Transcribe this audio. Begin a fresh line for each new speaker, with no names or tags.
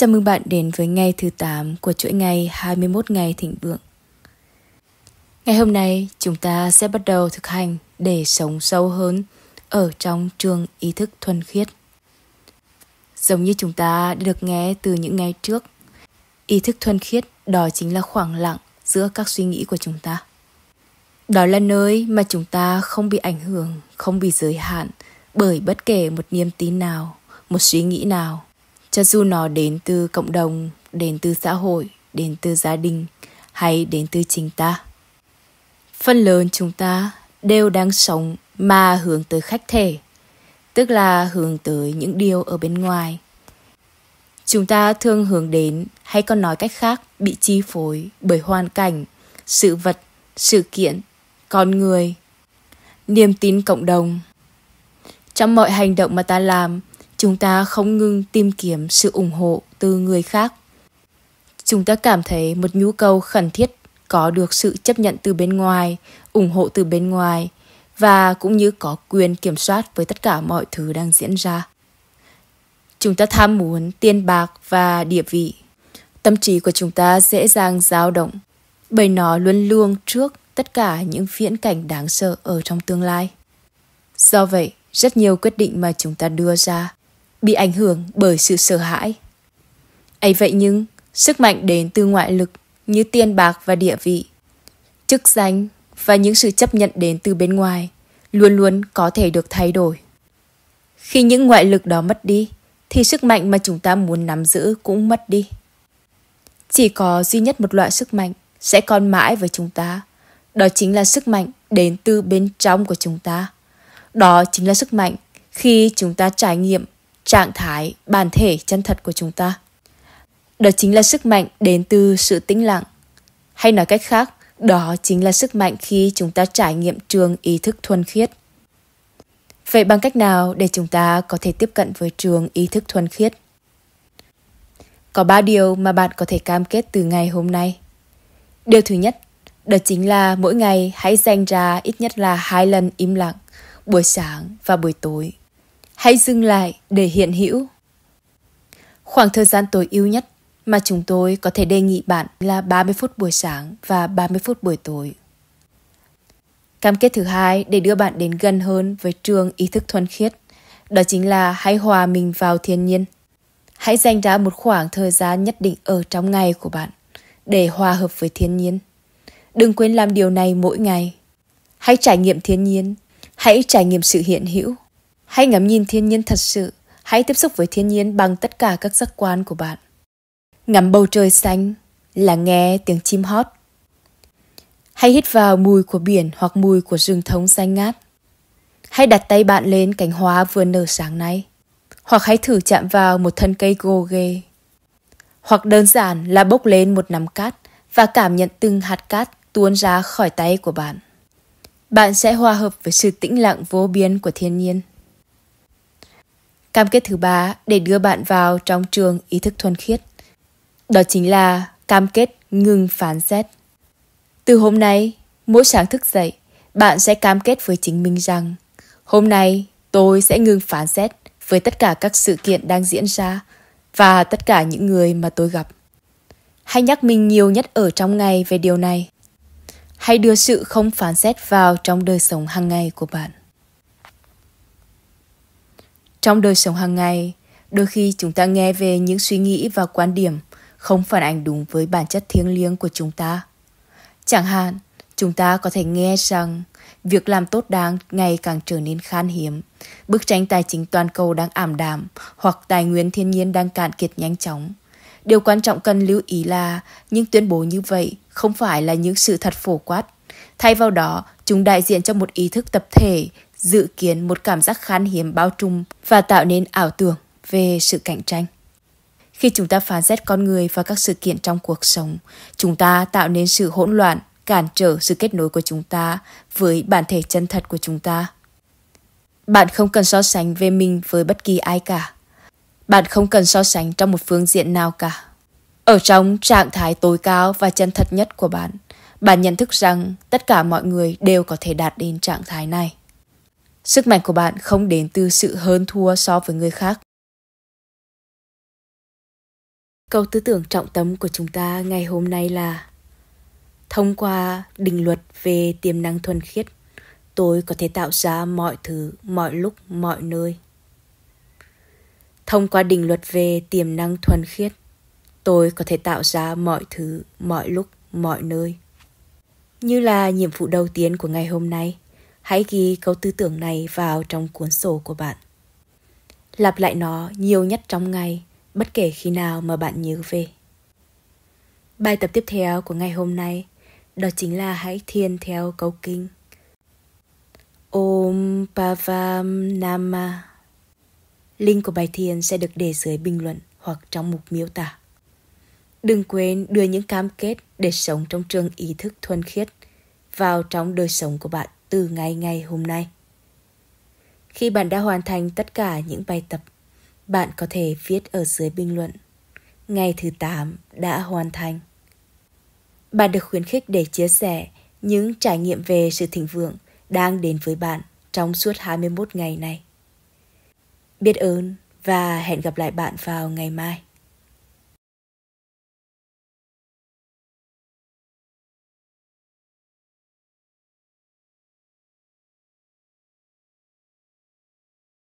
Chào mừng bạn đến với ngày thứ 8 của chuỗi ngày 21 ngày thịnh vượng. Ngày hôm nay, chúng ta sẽ bắt đầu thực hành để sống sâu hơn ở trong trường ý thức thuần khiết. Giống như chúng ta được nghe từ những ngày trước, ý thức thuần khiết đó chính là khoảng lặng giữa các suy nghĩ của chúng ta. Đó là nơi mà chúng ta không bị ảnh hưởng, không bị giới hạn bởi bất kể một niềm tin nào, một suy nghĩ nào – cho dù nó đến từ cộng đồng đến từ xã hội đến từ gia đình hay đến từ chính ta phần lớn chúng ta đều đang sống mà hướng tới khách thể tức là hướng tới những điều ở bên ngoài chúng ta thường hướng đến hay còn nói cách khác bị chi phối bởi hoàn cảnh sự vật sự kiện con người niềm tin cộng đồng trong mọi hành động mà ta làm chúng ta không ngừng tìm kiếm sự ủng hộ từ người khác chúng ta cảm thấy một nhu cầu khẩn thiết có được sự chấp nhận từ bên ngoài ủng hộ từ bên ngoài và cũng như có quyền kiểm soát với tất cả mọi thứ đang diễn ra chúng ta tham muốn tiền bạc và địa vị tâm trí của chúng ta dễ dàng dao động bởi nó luôn luôn trước tất cả những viễn cảnh đáng sợ ở trong tương lai do vậy rất nhiều quyết định mà chúng ta đưa ra bị ảnh hưởng bởi sự sợ hãi. ấy vậy nhưng, sức mạnh đến từ ngoại lực như tiền bạc và địa vị, chức danh và những sự chấp nhận đến từ bên ngoài luôn luôn có thể được thay đổi. Khi những ngoại lực đó mất đi, thì sức mạnh mà chúng ta muốn nắm giữ cũng mất đi. Chỉ có duy nhất một loại sức mạnh sẽ còn mãi với chúng ta, đó chính là sức mạnh đến từ bên trong của chúng ta. Đó chính là sức mạnh khi chúng ta trải nghiệm trạng thái bản thể chân thật của chúng ta. Đó chính là sức mạnh đến từ sự tĩnh lặng. Hay nói cách khác, đó chính là sức mạnh khi chúng ta trải nghiệm trường ý thức thuần khiết. Vậy bằng cách nào để chúng ta có thể tiếp cận với trường ý thức thuần khiết? Có ba điều mà bạn có thể cam kết từ ngày hôm nay. Điều thứ nhất, đó chính là mỗi ngày hãy dành ra ít nhất là hai lần im lặng, buổi sáng và buổi tối Hãy dừng lại để hiện hữu. Khoảng thời gian tối ưu nhất mà chúng tôi có thể đề nghị bạn là 30 phút buổi sáng và 30 phút buổi tối. Cam kết thứ hai để đưa bạn đến gần hơn với trường ý thức thuần khiết, đó chính là hãy hòa mình vào thiên nhiên. Hãy dành ra một khoảng thời gian nhất định ở trong ngày của bạn để hòa hợp với thiên nhiên. Đừng quên làm điều này mỗi ngày. Hãy trải nghiệm thiên nhiên, hãy trải nghiệm sự hiện hữu. Hãy ngắm nhìn thiên nhiên thật sự, hãy tiếp xúc với thiên nhiên bằng tất cả các giác quan của bạn. Ngắm bầu trời xanh là nghe tiếng chim hót. Hãy hít vào mùi của biển hoặc mùi của rừng thông xanh ngát. Hãy đặt tay bạn lên cánh hoa vừa nở sáng nay. Hoặc hãy thử chạm vào một thân cây gồ ghề. Hoặc đơn giản là bốc lên một nắm cát và cảm nhận từng hạt cát tuôn ra khỏi tay của bạn. Bạn sẽ hòa hợp với sự tĩnh lặng vô biên của thiên nhiên. Cam kết thứ ba để đưa bạn vào trong trường ý thức thuần khiết. Đó chính là cam kết ngừng phán xét. Từ hôm nay, mỗi sáng thức dậy, bạn sẽ cam kết với chính mình rằng hôm nay tôi sẽ ngừng phán xét với tất cả các sự kiện đang diễn ra và tất cả những người mà tôi gặp. Hãy nhắc mình nhiều nhất ở trong ngày về điều này. Hãy đưa sự không phán xét vào trong đời sống hàng ngày của bạn. Trong đời sống hàng ngày, đôi khi chúng ta nghe về những suy nghĩ và quan điểm không phản ánh đúng với bản chất thiêng liêng của chúng ta. Chẳng hạn, chúng ta có thể nghe rằng việc làm tốt đáng ngày càng trở nên khan hiếm, bức tranh tài chính toàn cầu đang ảm đạm hoặc tài nguyên thiên nhiên đang cạn kiệt nhanh chóng. Điều quan trọng cần lưu ý là những tuyên bố như vậy không phải là những sự thật phổ quát. Thay vào đó, chúng đại diện cho một ý thức tập thể dự kiến một cảm giác khan hiếm bao trùm và tạo nên ảo tưởng về sự cạnh tranh. Khi chúng ta phán xét con người và các sự kiện trong cuộc sống, chúng ta tạo nên sự hỗn loạn, cản trở sự kết nối của chúng ta với bản thể chân thật của chúng ta. Bạn không cần so sánh về mình với bất kỳ ai cả. Bạn không cần so sánh trong một phương diện nào cả. Ở trong trạng thái tối cao và chân thật nhất của bạn, bạn nhận thức rằng tất cả mọi người đều có thể đạt đến trạng thái này. Sức mạnh của bạn không đến từ sự hơn thua so với người khác. Câu tư tưởng trọng tâm của chúng ta ngày hôm nay là Thông qua định luật về tiềm năng thuần khiết, tôi có thể tạo ra mọi thứ, mọi lúc, mọi nơi. Thông qua định luật về tiềm năng thuần khiết, tôi có thể tạo ra mọi thứ, mọi lúc, mọi nơi. Như là nhiệm vụ đầu tiên của ngày hôm nay, Hãy ghi câu tư tưởng này vào trong cuốn sổ của bạn. Lặp lại nó nhiều nhất trong ngày, bất kể khi nào mà bạn nhớ về. Bài tập tiếp theo của ngày hôm nay đó chính là hãy thiền theo câu kinh. Om Pavam Nama Link của bài thiền sẽ được để dưới bình luận hoặc trong mục miêu tả. Đừng quên đưa những cam kết để sống trong trường ý thức thuần khiết vào trong đời sống của bạn từ ngày ngày hôm nay. Khi bạn đã hoàn thành tất cả những bài tập, bạn có thể viết ở dưới bình luận. Ngày thứ 8 đã hoàn thành. Bạn được khuyến khích để chia sẻ những trải nghiệm về sự thịnh vượng đang đến với bạn trong suốt 21 ngày này. Biết ơn và hẹn gặp lại bạn vào ngày mai.